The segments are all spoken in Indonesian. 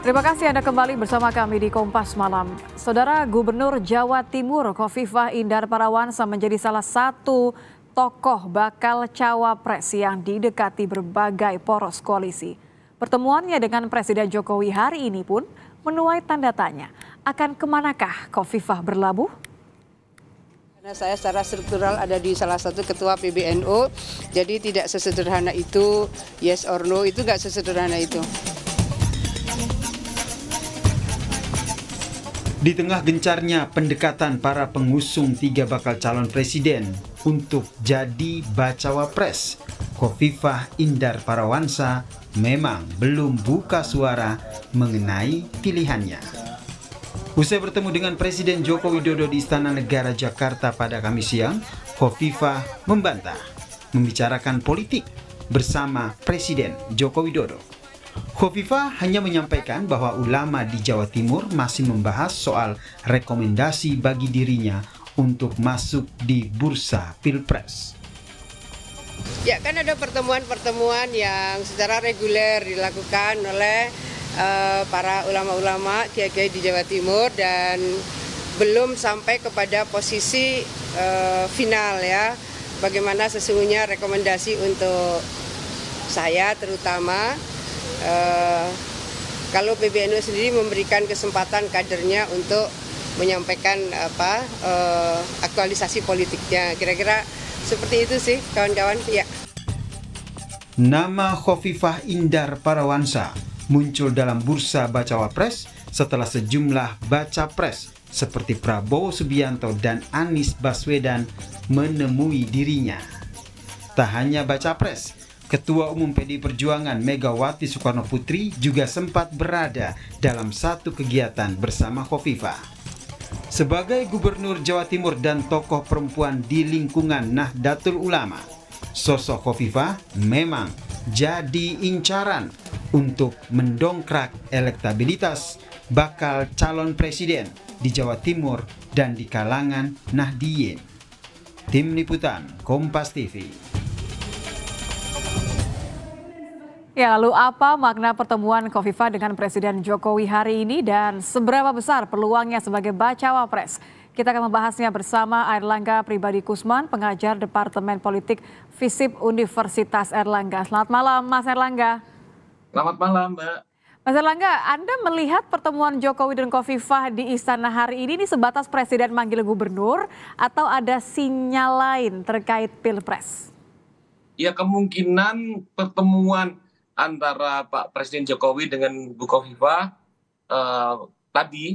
Terima kasih Anda kembali bersama kami di Kompas Malam. Saudara Gubernur Jawa Timur Kofifah Indar Parawansa menjadi salah satu tokoh bakal cawapres yang didekati berbagai poros koalisi. Pertemuannya dengan Presiden Jokowi hari ini pun menuai tanda tanya. Akan kemanakah Kofifah berlabuh? Karena saya secara struktural ada di salah satu ketua PBNU, jadi tidak sesederhana itu, yes or no itu nggak sesederhana itu. Di tengah gencarnya pendekatan para pengusung tiga bakal calon presiden untuk jadi bacawa pres, Kofifah Indar Parawansa memang belum buka suara mengenai pilihannya. Usai bertemu dengan Presiden Joko Widodo di Istana Negara Jakarta pada Kamis siang, Kofifah membantah membicarakan politik bersama Presiden Joko Widodo. Kofifa hanya menyampaikan bahwa ulama di Jawa Timur masih membahas soal rekomendasi bagi dirinya untuk masuk di bursa Pilpres. Ya kan ada pertemuan-pertemuan yang secara reguler dilakukan oleh uh, para ulama-ulama kiai-kiai di Jawa Timur dan belum sampai kepada posisi uh, final ya bagaimana sesungguhnya rekomendasi untuk saya terutama Eh, kalau PBNU sendiri memberikan kesempatan kadernya untuk menyampaikan apa eh, aktualisasi politiknya. Kira-kira seperti itu sih kawan-kawan. Ya. Nama Khofifah Indar Parawansa muncul dalam bursa bacawa pres setelah sejumlah baca pres seperti Prabowo Subianto dan Anies Baswedan menemui dirinya. Tak hanya baca pres, Ketua Umum PDI Perjuangan Megawati Soekarno Putri juga sempat berada dalam satu kegiatan bersama Kofifa. Sebagai Gubernur Jawa Timur dan tokoh perempuan di lingkungan Nahdlatul Ulama, sosok Kofifa memang jadi incaran untuk mendongkrak elektabilitas bakal calon presiden di Jawa Timur dan di kalangan nahdien. Tim Liputan Kompas TV Ya, lalu apa makna pertemuan Kofifa dengan Presiden Jokowi hari ini dan seberapa besar peluangnya sebagai bacawa pres? Kita akan membahasnya bersama Airlangga Pribadi Kusman, pengajar Departemen Politik FISIP Universitas Erlangga. Selamat malam, Mas Erlangga. Selamat malam, Mbak. Mas Erlangga, Anda melihat pertemuan Jokowi dan Kofifah di Istana hari ini ini sebatas Presiden manggil Gubernur atau ada sinyal lain terkait Pilpres? Ya kemungkinan pertemuan antara Pak Presiden Jokowi dengan Bu Kofifa uh, eh, tadi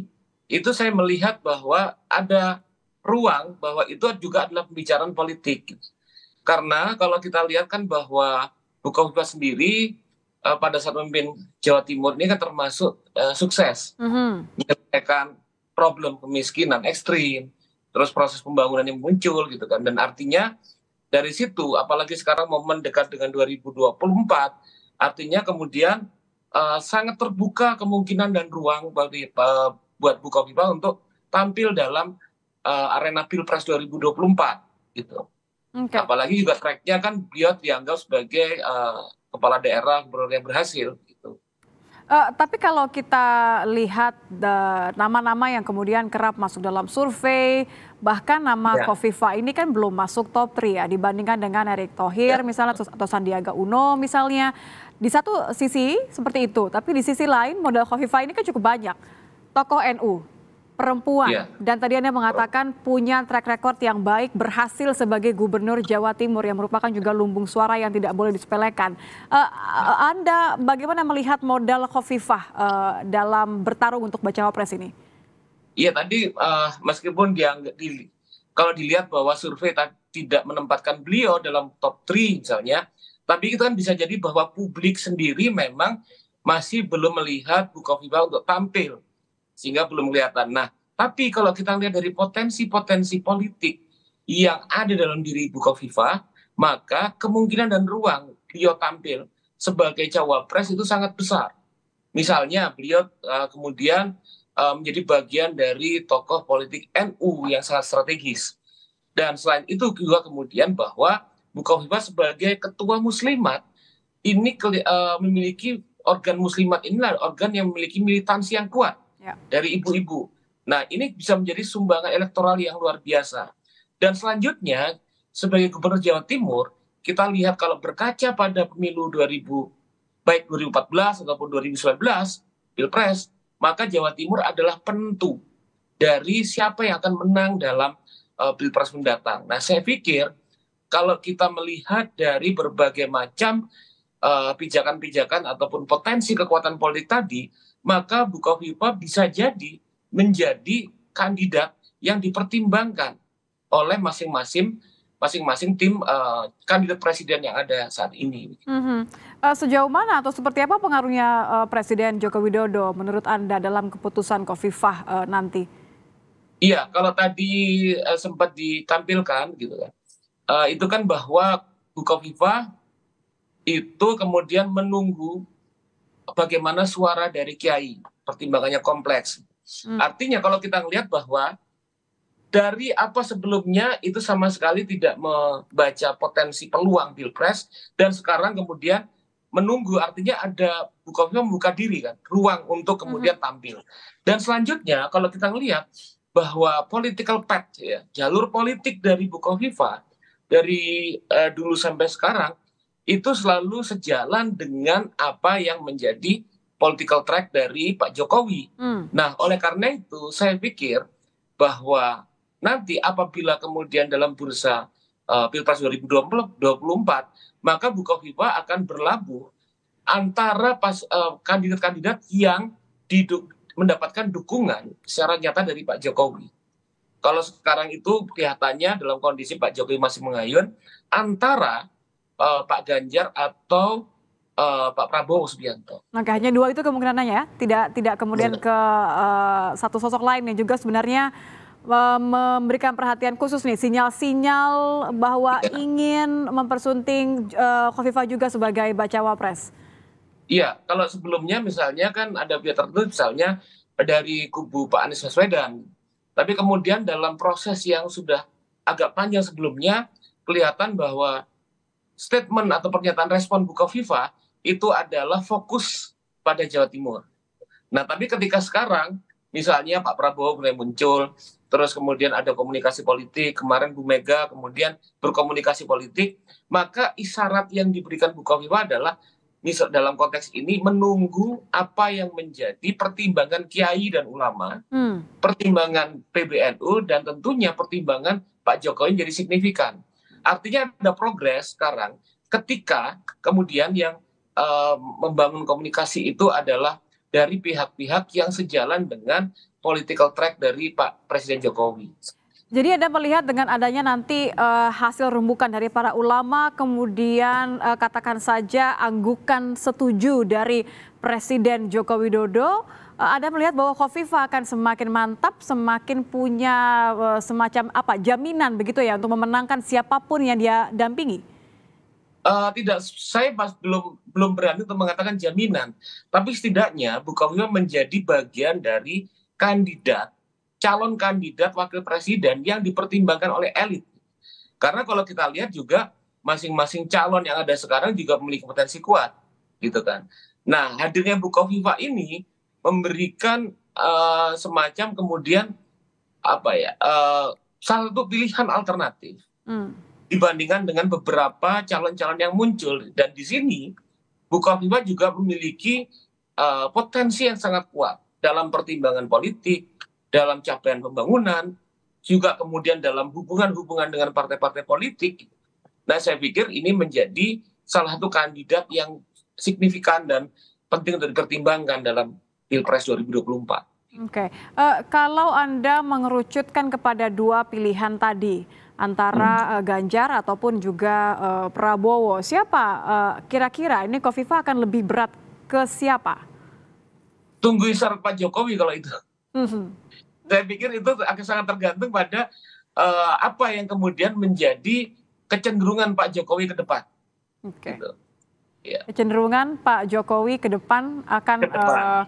itu saya melihat bahwa ada ruang bahwa itu juga adalah pembicaraan politik. Karena kalau kita lihat kan bahwa Bu Kofifa sendiri uh, pada saat memimpin Jawa Timur ini kan termasuk uh, sukses mm-hmm. menyelesaikan problem kemiskinan ekstrim, terus proses pembangunan yang muncul gitu kan. Dan artinya dari situ, apalagi sekarang momen dekat dengan 2024 Artinya kemudian uh, sangat terbuka kemungkinan dan ruang bagi uh, buat Bukoviva untuk tampil dalam uh, arena Pilpres 2024 gitu. Okay. Apalagi juga tracknya kan beliau dianggap sebagai uh, kepala daerah yang berhasil. Uh, tapi kalau kita lihat eh, nama-nama yang kemudian kerap masuk dalam survei, bahkan nama ya. Kofifa ini kan belum masuk top 3 ya dibandingkan dengan Erick Thohir ya. misalnya atau Sandiaga Uno misalnya. Di satu sisi seperti itu, tapi di sisi lain modal Kofifa ini kan cukup banyak. Tokoh NU, perempuan yeah. dan tadi Anda mengatakan punya track record yang baik berhasil sebagai gubernur Jawa Timur yang merupakan juga lumbung suara yang tidak boleh disepelekan. Uh, anda bagaimana melihat modal Khofifah uh, dalam bertarung untuk baca pres ini? Iya tadi uh, meskipun dia di, kalau dilihat bahwa survei tidak menempatkan beliau dalam top 3 misalnya, tapi itu kan bisa jadi bahwa publik sendiri memang masih belum melihat Bu Khofifah untuk tampil sehingga belum kelihatan. Nah, tapi kalau kita lihat dari potensi-potensi politik yang ada dalam diri Ibu Kofifa, maka kemungkinan dan ruang beliau tampil sebagai cawapres itu sangat besar. Misalnya beliau uh, kemudian uh, menjadi bagian dari tokoh politik NU yang sangat strategis. Dan selain itu juga kemudian bahwa Bukoviva sebagai ketua muslimat ini uh, memiliki organ muslimat inilah organ yang memiliki militansi yang kuat Ya. dari ibu-ibu. Nah, ini bisa menjadi sumbangan elektoral yang luar biasa. Dan selanjutnya, sebagai Gubernur Jawa Timur, kita lihat kalau berkaca pada pemilu 2000, baik 2014 ataupun 2019, Pilpres, maka Jawa Timur adalah penentu dari siapa yang akan menang dalam uh, Pilpres mendatang. Nah, saya pikir kalau kita melihat dari berbagai macam eh, pijakan-pijakan uh, pijakan -pijakan ataupun potensi kekuatan politik tadi, maka Bukoviva bisa jadi menjadi kandidat yang dipertimbangkan oleh masing-masing masing-masing tim uh, kandidat presiden yang ada saat ini. Mm -hmm. uh, sejauh mana atau seperti apa pengaruhnya uh, Presiden Joko Widodo menurut Anda dalam keputusan Kofifah uh, nanti? Iya, kalau tadi uh, sempat ditampilkan gitu kan, uh, itu kan bahwa Bukoviva itu kemudian menunggu bagaimana suara dari kiai, pertimbangannya kompleks. Hmm. Artinya kalau kita melihat bahwa dari apa sebelumnya itu sama sekali tidak membaca potensi peluang pilpres dan sekarang kemudian menunggu artinya ada bukannya membuka diri kan ruang untuk kemudian hmm. tampil dan selanjutnya kalau kita melihat bahwa political path ya jalur politik dari Bukoviva dari uh, dulu sampai sekarang itu selalu sejalan dengan apa yang menjadi political track dari Pak Jokowi. Hmm. Nah, oleh karena itu saya pikir bahwa nanti apabila kemudian dalam bursa uh, Pilpres 2024 maka Bukoviva akan berlabuh antara eh, kandidat-kandidat uh, yang diduk, mendapatkan dukungan secara nyata dari Pak Jokowi. Kalau sekarang itu kelihatannya dalam kondisi Pak Jokowi masih mengayun antara uh, Pak Ganjar atau uh, Pak Prabowo Subianto. Maka hanya dua itu kemungkinannya ya, tidak tidak kemudian ke uh, satu sosok lain yang juga sebenarnya uh, memberikan perhatian khusus nih sinyal-sinyal bahwa ya. ingin mempersunting uh, Kofifa juga sebagai baca wapres. Iya, kalau sebelumnya misalnya kan ada pihak tertentu misalnya dari kubu Pak Anies Baswedan. Tapi kemudian dalam proses yang sudah agak panjang sebelumnya kelihatan bahwa statement atau pernyataan respon buka FIFA itu adalah fokus pada Jawa Timur. Nah, tapi ketika sekarang misalnya Pak Prabowo mulai muncul, terus kemudian ada komunikasi politik, kemarin Bu Mega kemudian berkomunikasi politik, maka isyarat yang diberikan buka FIFA adalah misal dalam konteks ini menunggu apa yang menjadi pertimbangan kiai dan ulama, hmm. pertimbangan PBNU dan tentunya pertimbangan Pak Jokowi jadi signifikan artinya ada progres sekarang ketika kemudian yang uh, membangun komunikasi itu adalah dari pihak-pihak yang sejalan dengan political track dari Pak Presiden Jokowi. Jadi Anda melihat dengan adanya nanti uh, hasil rembukan dari para ulama, kemudian uh, katakan saja anggukan setuju dari Presiden Joko Widodo, Eh, Anda melihat bahwa Kofifa akan semakin mantap, semakin punya eh, semacam apa jaminan begitu ya untuk memenangkan siapapun yang dia dampingi? Uh, tidak, saya pas belum belum berani untuk mengatakan jaminan, tapi setidaknya Bu menjadi bagian dari kandidat calon kandidat wakil presiden yang dipertimbangkan oleh elit. Karena kalau kita lihat juga masing-masing calon yang ada sekarang juga memiliki potensi kuat, gitu kan. Nah, hadirnya Bu ini memberikan uh, semacam kemudian apa ya uh, satu pilihan alternatif hmm. dibandingkan dengan beberapa calon-calon yang muncul dan di sini Bukoviva juga memiliki uh, potensi yang sangat kuat dalam pertimbangan politik, dalam capaian pembangunan, juga kemudian dalam hubungan-hubungan dengan partai-partai politik. Nah, saya pikir ini menjadi salah satu kandidat yang signifikan dan penting untuk dipertimbangkan dalam Pilpres 2024. Oke, okay. uh, eh, kalau Anda mengerucutkan kepada dua pilihan tadi antara uh, Ganjar ataupun juga uh, Prabowo, siapa kira-kira uh, ini Kofifa akan lebih berat ke siapa? Tunggu isyarat Pak Jokowi kalau itu. Mhm. Saya pikir itu akan sangat tergantung pada uh, apa yang kemudian menjadi kecenderungan Pak Jokowi ke depan. Oke. Okay. Gitu. Yeah. Kecenderungan Pak Jokowi ke depan akan. Ke Uh,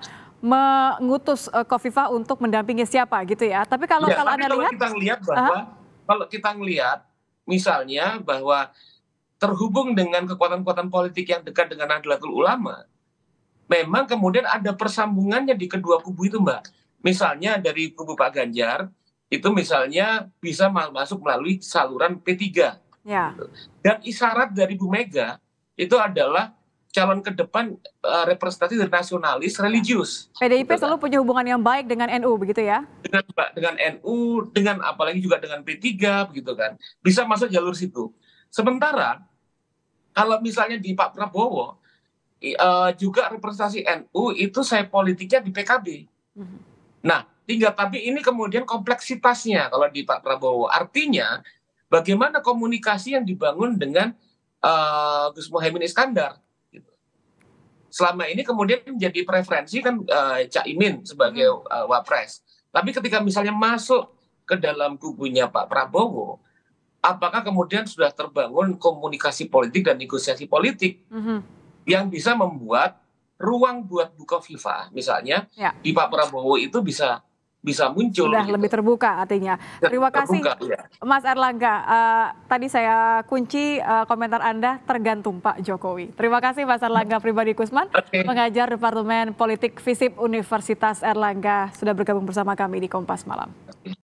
mengutus eh, Kofifa untuk mendampingi siapa gitu ya. Tapi kalau ya, kalau tapi kalau lihat kita lihat bahwa uh -huh. kalau kita ngelihat misalnya bahwa terhubung dengan kekuatan-kekuatan politik yang dekat dengan Nahdlatul Ulama, memang kemudian ada persambungannya di kedua kubu itu, Mbak. Misalnya dari kubu Pak Ganjar itu misalnya bisa masuk melalui saluran P3. Ya. Dan isyarat dari Bu Mega itu adalah calon ke depan uh, representasi dari nasionalis iya. religius. PDIP selalu punya hubungan yang baik dengan NU begitu ya? Dengan dengan NU, dengan apalagi juga dengan P3 begitu kan. Bisa masuk jalur situ. Sementara kalau misalnya di Pak Prabowo uh, juga representasi NU itu saya politiknya di PKB. Hmm. Nah, tinggal tapi ini kemudian kompleksitasnya kalau di Pak Prabowo. Artinya bagaimana komunikasi yang dibangun dengan uh, Gus Mohaimin Iskandar selama ini kemudian menjadi preferensi kan uh, Cak Imin sebagai uh, wapres. Tapi ketika misalnya masuk ke dalam kubunya Pak Prabowo, apakah kemudian sudah terbangun komunikasi politik dan negosiasi politik mm -hmm. yang bisa membuat ruang buat buka fifa misalnya ya. di Pak Prabowo itu bisa bisa muncul. Sudah gitu. lebih terbuka artinya. Ya, Terima kasih ya. Mas Erlangga. Uh, tadi saya kunci uh, komentar Anda tergantung Pak Jokowi. Terima kasih Mas Erlangga Pribadi Kusman, okay. pengajar Departemen Politik FISIP Universitas Erlangga sudah bergabung bersama kami di Kompas Malam.